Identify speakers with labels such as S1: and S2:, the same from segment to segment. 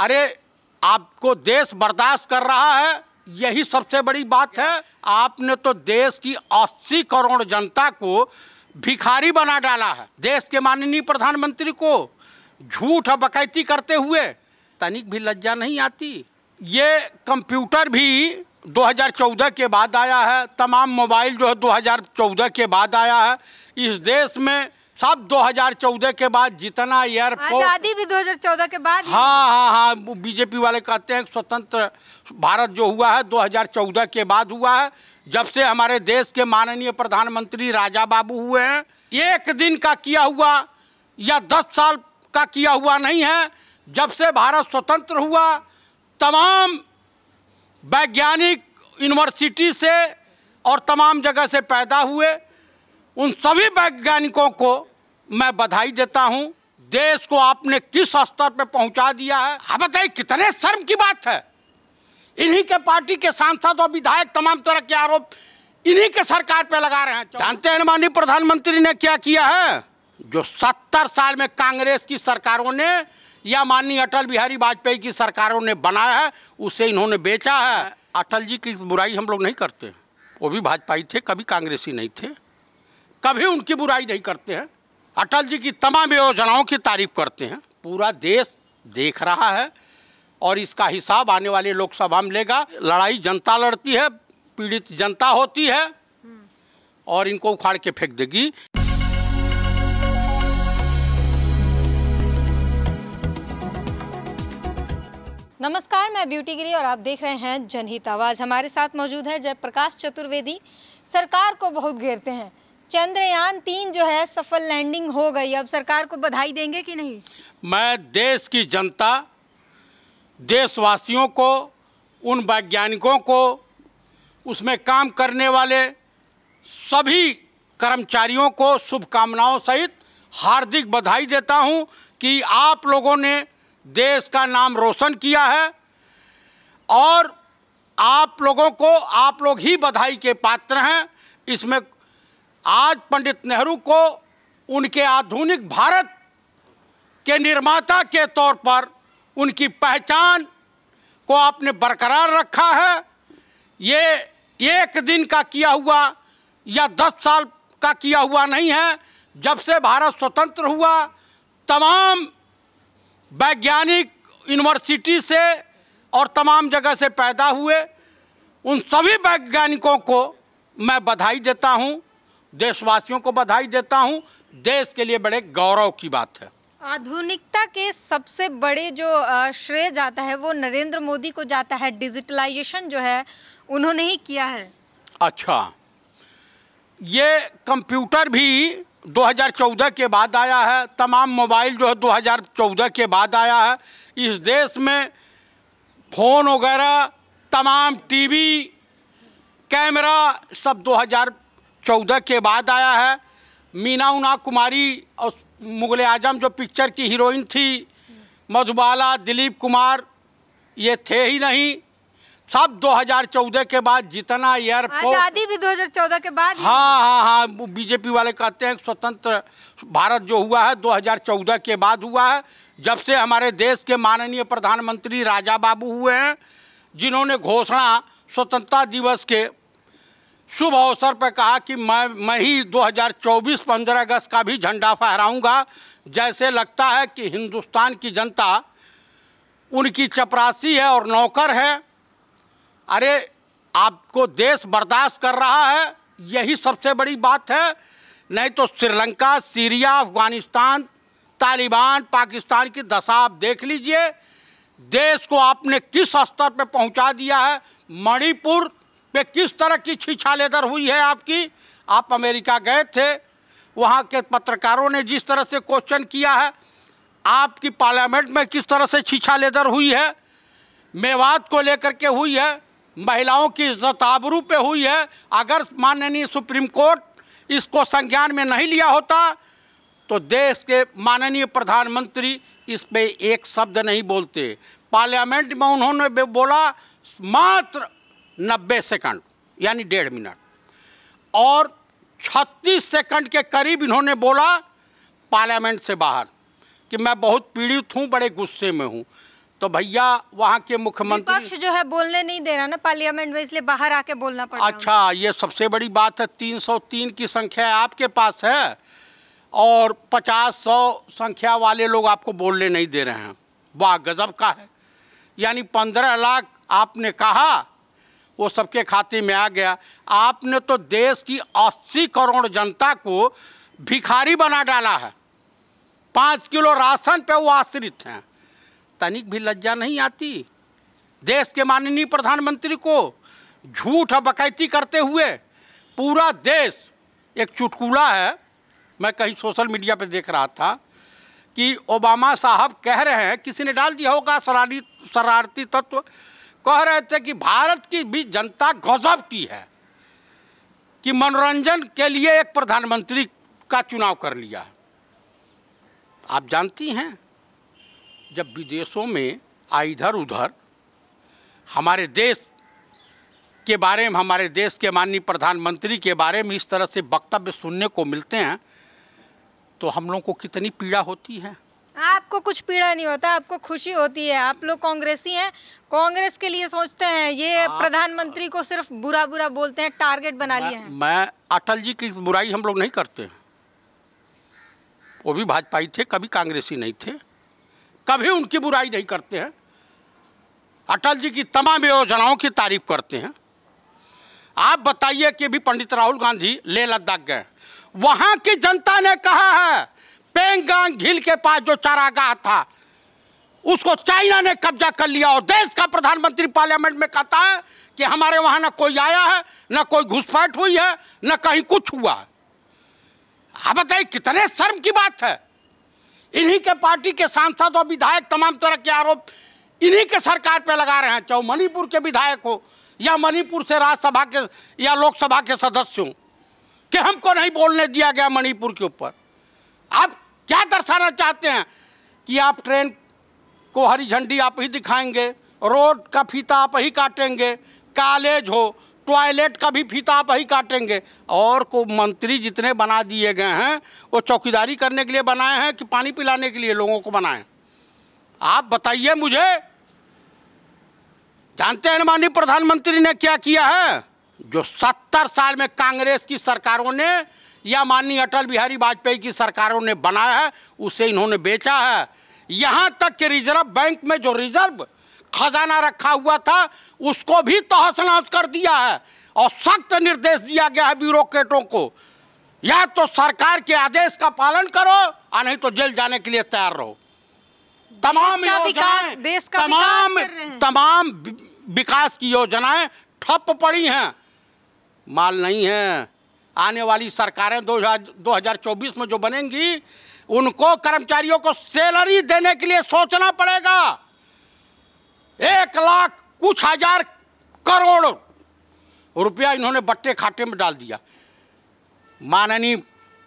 S1: अरे आपको देश बर्दाश्त कर रहा है यही सबसे बड़ी बात है आपने तो देश की 80 करोड़ जनता को भिखारी बना डाला है देश के माननीय प्रधानमंत्री को झूठ और बकैती करते हुए तनिक भी लज्जा नहीं आती ये कंप्यूटर भी 2014 के बाद आया है तमाम मोबाइल जो है 2014 के बाद आया है इस देश में सब 2014 के बाद जितना एयरपोर्ट आजादी भी 2014 के बाद हाँ हाँ हाँ बीजेपी वाले कहते हैं स्वतंत्र भारत जो हुआ है 2014 के बाद हुआ है जब से हमारे देश के माननीय प्रधानमंत्री राजा बाबू हुए हैं एक दिन का किया हुआ या दस साल का किया हुआ नहीं है जब से भारत स्वतंत्र हुआ तमाम वैज्ञानिक यूनिवर्सिटी से और तमाम जगह से पैदा हुए उन सभी वैज्ञानिकों को मैं बधाई देता हूं देश को आपने किस स्तर पे पहुंचा दिया है आप हाँ, बताइए कितने शर्म की बात है इन्हीं के पार्टी के सांसद और विधायक तमाम तरह के आरोप इन्हीं के सरकार पे लगा रहे हैं जानते हैं माननीय प्रधानमंत्री ने क्या किया है जो सत्तर साल में कांग्रेस की सरकारों ने या माननीय अटल बिहारी वाजपेयी की सरकारों ने बनाया है उसे इन्होंने बेचा है हाँ। अटल जी की बुराई हम लोग नहीं करते वो भी भाजपा ही थे कभी कांग्रेसी नहीं थे कभी उनकी बुराई नहीं करते हैं अटल जी की तमाम योजनाओं की तारीफ करते हैं पूरा देश देख रहा है और इसका हिसाब आने वाले लोकसभा में लेगा लड़ाई जनता लड़ती है पीड़ित जनता होती है और इनको उखाड़ के फेंक देगी
S2: नमस्कार मैं ब्यूटी गिरी और आप देख रहे हैं जनहित आवाज हमारे साथ मौजूद है जयप्रकाश चतुर्वेदी सरकार को बहुत घेरते हैं चंद्रयान तीन जो है सफल लैंडिंग हो गई अब सरकार को बधाई देंगे कि नहीं
S1: मैं देश की जनता देशवासियों को उन वैज्ञानिकों को उसमें काम करने वाले सभी कर्मचारियों को शुभकामनाओं सहित हार्दिक बधाई देता हूं कि आप लोगों ने देश का नाम रोशन किया है और आप लोगों को आप लोग ही बधाई के पात्र हैं इसमें आज पंडित नेहरू को उनके आधुनिक भारत के निर्माता के तौर पर उनकी पहचान को आपने बरकरार रखा है ये एक दिन का किया हुआ या दस साल का किया हुआ नहीं है जब से भारत स्वतंत्र हुआ तमाम वैज्ञानिक यूनिवर्सिटी से और तमाम जगह से पैदा हुए उन सभी वैज्ञानिकों को मैं बधाई देता हूँ देशवासियों को बधाई देता हूँ देश के लिए बड़े गौरव की बात है
S2: आधुनिकता के सबसे बड़े जो श्रेय जाता है वो नरेंद्र मोदी को जाता है डिजिटलाइजेशन जो है उन्होंने ही किया है
S1: अच्छा ये कंप्यूटर भी 2014 के बाद आया है तमाम मोबाइल जो है 2014 के बाद आया है इस देश में फ़ोन वगैरह तमाम टीवी कैमरा सब चौदह के बाद आया है मीना उना कुमारी और मुगल आजम जो पिक्चर की हीरोइन थी मधुबाला दिलीप कुमार ये थे ही नहीं सब 2014 के बाद जितना एयरपोर्ट आजादी भी 2014
S2: के बाद हाँ हाँ
S1: हाँ बीजेपी वाले कहते हैं स्वतंत्र भारत जो हुआ है 2014 के बाद हुआ है जब से हमारे देश के माननीय प्रधानमंत्री राजा बाबू हुए हैं जिन्होंने घोषणा स्वतंत्रता दिवस के शुभ अवसर पर कहा कि मैं मैं ही 2024 15 अगस्त का भी झंडा फहराऊंगा जैसे लगता है कि हिंदुस्तान की जनता उनकी चपरासी है और नौकर है अरे आपको देश बर्दाश्त कर रहा है यही सबसे बड़ी बात है नहीं तो श्रीलंका सीरिया अफगानिस्तान तालिबान पाकिस्तान की दशा आप देख लीजिए देश को आपने किस स्तर पर पहुंचा दिया है मणिपुर पे किस तरह की छीछा लेदर हुई है आपकी आप अमेरिका गए थे वहाँ के पत्रकारों ने जिस तरह से क्वेश्चन किया है आपकी पार्लियामेंट में किस तरह से छीछा लेदर हुई है मेवात को लेकर के हुई है महिलाओं की इज्जत आबरू पे हुई है अगर माननीय सुप्रीम कोर्ट इसको संज्ञान में नहीं लिया होता तो देश के माननीय प्रधानमंत्री इस पर एक शब्द नहीं बोलते पार्लियामेंट में उन्होंने बोला मात्र 90 सेकंड यानी डेढ़ मिनट और 36 सेकंड के करीब इन्होंने बोला पार्लियामेंट से बाहर कि मैं बहुत पीड़ित हूँ बड़े गुस्से में हूँ तो भैया वहाँ के मुख्यमंत्री विपक्ष
S2: जो है बोलने नहीं दे रहा ना पार्लियामेंट में इसलिए बाहर आके बोलना पड़
S1: अच्छा ये सबसे बड़ी बात है 303 की संख्या आपके पास है और पचास सौ संख्या वाले लोग आपको बोलने नहीं दे रहे हैं वाह गजब का है यानी पंद्रह लाख आपने कहा वो सबके खाते में आ गया आपने तो देश की अस्सी करोड़ जनता को भिखारी बना डाला है पाँच किलो राशन पे वो आश्रित हैं तनिक भी लज्जा नहीं आती देश के माननीय प्रधानमंत्री को झूठ और बकैती करते हुए पूरा देश एक चुटकुला है मैं कहीं सोशल मीडिया पे देख रहा था कि ओबामा साहब कह रहे हैं किसी ने डाल दिया होगा शरारी शरारती तत्व कह रहे थे कि भारत की भी जनता गजब की है कि मनोरंजन के लिए एक प्रधानमंत्री का चुनाव कर लिया आप जानती हैं जब विदेशों में इधर उधर हमारे देश के बारे में हमारे देश के माननीय प्रधानमंत्री के बारे में इस तरह से वक्तव्य सुनने को मिलते हैं तो हम लोगों को कितनी पीड़ा होती है
S2: आपको कुछ पीड़ा नहीं होता आपको खुशी होती है आप लोग कांग्रेसी हैं कांग्रेस के लिए सोचते हैं ये हाँ। प्रधानमंत्री को सिर्फ बुरा बुरा बोलते हैं टारगेट बना लिया है
S1: मैं अटल जी की बुराई हम लोग नहीं करते वो भी भाजपा थे कभी कांग्रेसी नहीं थे कभी उनकी बुराई नहीं करते हैं अटल जी की तमाम योजनाओं की तारीफ करते हैं आप बताइए कि भी पंडित राहुल गांधी ले लद्दाख गए वहां की जनता ने कहा है पेंगांग झील के पास जो चारागाह था उसको चाइना ने कब्जा कर लिया और देश का प्रधानमंत्री पार्लियामेंट में कहता है कि हमारे वहां ना कोई आया है ना कोई घुसपैठ हुई है ना कहीं कुछ हुआ आप बताइए कितने शर्म की बात है इन्हीं के पार्टी के सांसद और विधायक तमाम तरह के आरोप इन्हीं के सरकार पे लगा रहे हैं चाहे मणिपुर के विधायक हो या मणिपुर से राज्यसभा के या लोकसभा के सदस्य हो कि हमको नहीं बोलने दिया गया मणिपुर के ऊपर आप क्या दर्शाना चाहते हैं कि आप ट्रेन को हरी झंडी आप ही दिखाएंगे रोड का फीता आप ही काटेंगे कॉलेज हो टॉयलेट का भी फीता आप ही काटेंगे और को मंत्री जितने बना दिए गए हैं वो चौकीदारी करने के लिए बनाए हैं कि पानी पिलाने के लिए लोगों को बनाए आप बताइए मुझे जानते हैं माननीय प्रधानमंत्री ने क्या किया है जो सत्तर साल में कांग्रेस की सरकारों ने या माननीय अटल बिहारी वाजपेयी की सरकारों ने बनाया है उसे इन्होंने बेचा है यहाँ तक कि रिजर्व बैंक में जो रिजर्व खजाना रखा हुआ था उसको भी तहस नहस कर दिया है और सख्त निर्देश दिया गया है ब्यूरोक्रेटों को या तो सरकार के आदेश का पालन करो और नहीं तो जेल जाने के लिए तैयार रहो तमाम विकास देश का तमाम तमाम विकास की योजनाएं ठप पड़ी हैं माल नहीं है आने वाली सरकारें दो हजार चौबीस में जो बनेंगी उनको कर्मचारियों को सैलरी देने के लिए सोचना पड़ेगा एक लाख कुछ हजार करोड़ रुपया इन्होंने बट्टे खाटे में डाल दिया माननीय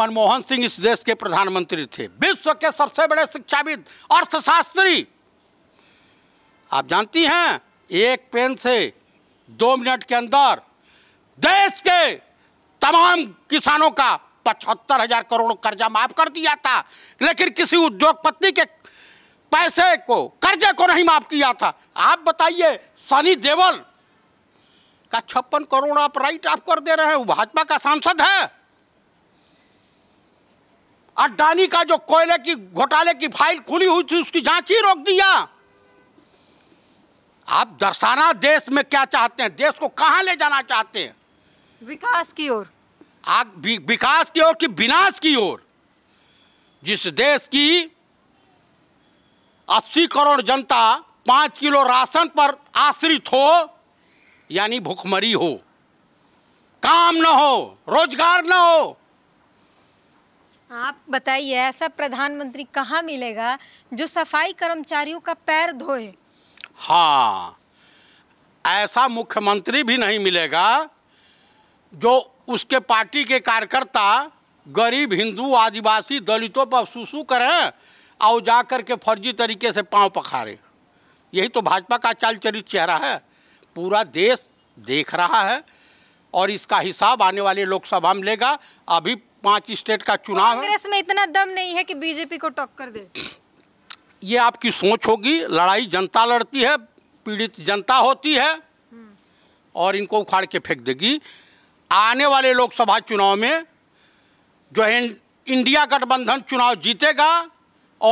S1: मनमोहन सिंह इस देश के प्रधानमंत्री थे विश्व के सबसे बड़े शिक्षाविद अर्थशास्त्री आप जानती हैं एक पेन से दो मिनट के अंदर देश के तमाम किसानों का पचहत्तर हजार करोड़ कर्जा माफ कर दिया था लेकिन किसी उद्योगपति के पैसे को कर्जे को नहीं माफ किया था आप बताइए सनी देवल का छप्पन करोड़ आप राइट ऑफ कर दे रहे हैं भाजपा का सांसद है अडानी का जो कोयले की घोटाले की फाइल खुली हुई थी उसकी जांच ही रोक दिया आप दर्शाना देश में क्या चाहते हैं देश को कहां ले जाना चाहते हैं विकास की ओर विकास की ओर कि विनाश की ओर जिस देश की 80 करोड़ जनता पाँच किलो राशन पर आश्रित हो यानी भूखमरी हो काम न हो रोजगार न हो
S2: आप बताइए ऐसा प्रधानमंत्री कहाँ मिलेगा जो सफाई कर्मचारियों का पैर धोए
S1: हाँ ऐसा मुख्यमंत्री भी नहीं मिलेगा जो उसके पार्टी के कार्यकर्ता गरीब हिंदू आदिवासी दलितों पर सुसु करें और जा कर के फर्जी तरीके से पांव पखारे यही तो भाजपा का चाल चरित चेहरा है पूरा देश देख रहा है और इसका हिसाब आने वाले लोकसभा में लेगा अभी पांच स्टेट का चुनाव कांग्रेस
S2: में इतना दम नहीं है कि बीजेपी को टक्कर दे
S1: ये आपकी सोच होगी लड़ाई जनता लड़ती है पीड़ित जनता होती है हम्म। और इनको उखाड़ के फेंक देगी आने वाले लोकसभा चुनाव में जो है इंडिया गठबंधन चुनाव जीतेगा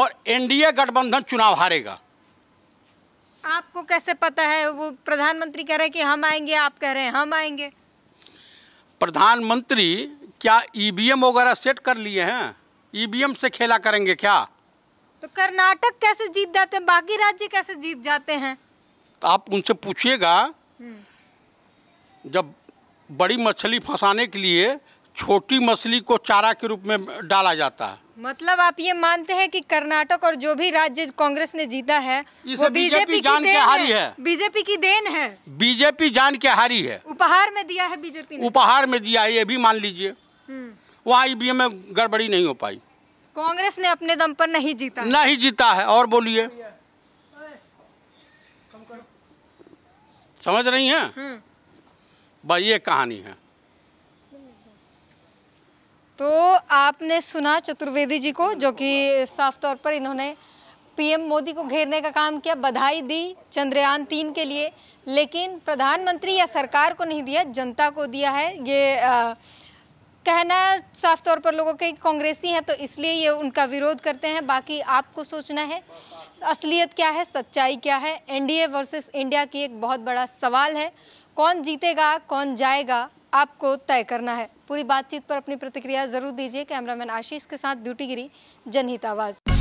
S1: और एनडीए गठबंधन चुनाव हारेगा
S2: आपको कैसे पता है वो प्रधानमंत्री कह रहे हैं कि हम आएंगे आप कह रहे हैं हम आएंगे
S1: प्रधानमंत्री क्या ईवीएम वगैरह सेट कर लिए हैं ईवीएम से खेला करेंगे क्या
S2: तो कर्नाटक कैसे जीत जाते हैं बाकी राज्य कैसे जीत जाते हैं
S1: तो आप उनसे पूछिएगा
S2: हम्म।
S1: जब बड़ी मछली फंसाने के लिए छोटी मछली को चारा के रूप में डाला जाता है
S2: मतलब आप ये मानते हैं कि कर्नाटक और जो भी राज्य कांग्रेस ने जीता है वो बीजेपी जान के हारी है, बीजेपी की देन है
S1: बीजेपी जान के हारी है
S2: उपहार में दिया है बीजेपी ने उपहार
S1: में दिया है ये भी मान लीजिए हम्म। वहाँ ईवीएम में गड़बड़ी नहीं हो पाई
S2: कांग्रेस ने अपने दम पर नहीं जीता नहीं
S1: जीता है और बोलिए समझ रही है हम्म। बस ये कहानी है
S2: तो आपने सुना चतुर्वेदी जी को जो कि साफ तौर पर इन्होंने पीएम मोदी को घेरने का काम किया बधाई दी चंद्रयान तीन के लिए लेकिन प्रधानमंत्री या सरकार को नहीं दिया जनता को दिया है ये आ, कहना साफ तौर पर लोगों के कांग्रेसी हैं तो इसलिए ये उनका विरोध करते हैं बाकी आपको सोचना है असलियत क्या है सच्चाई क्या है एनडीए वर्सेस इंडिया की एक बहुत बड़ा सवाल है कौन जीतेगा कौन जाएगा आपको तय करना है पूरी बातचीत पर अपनी प्रतिक्रिया जरूर दीजिए कैमरामैन आशीष के साथ ब्यूटी गिरी जनहित आवाज़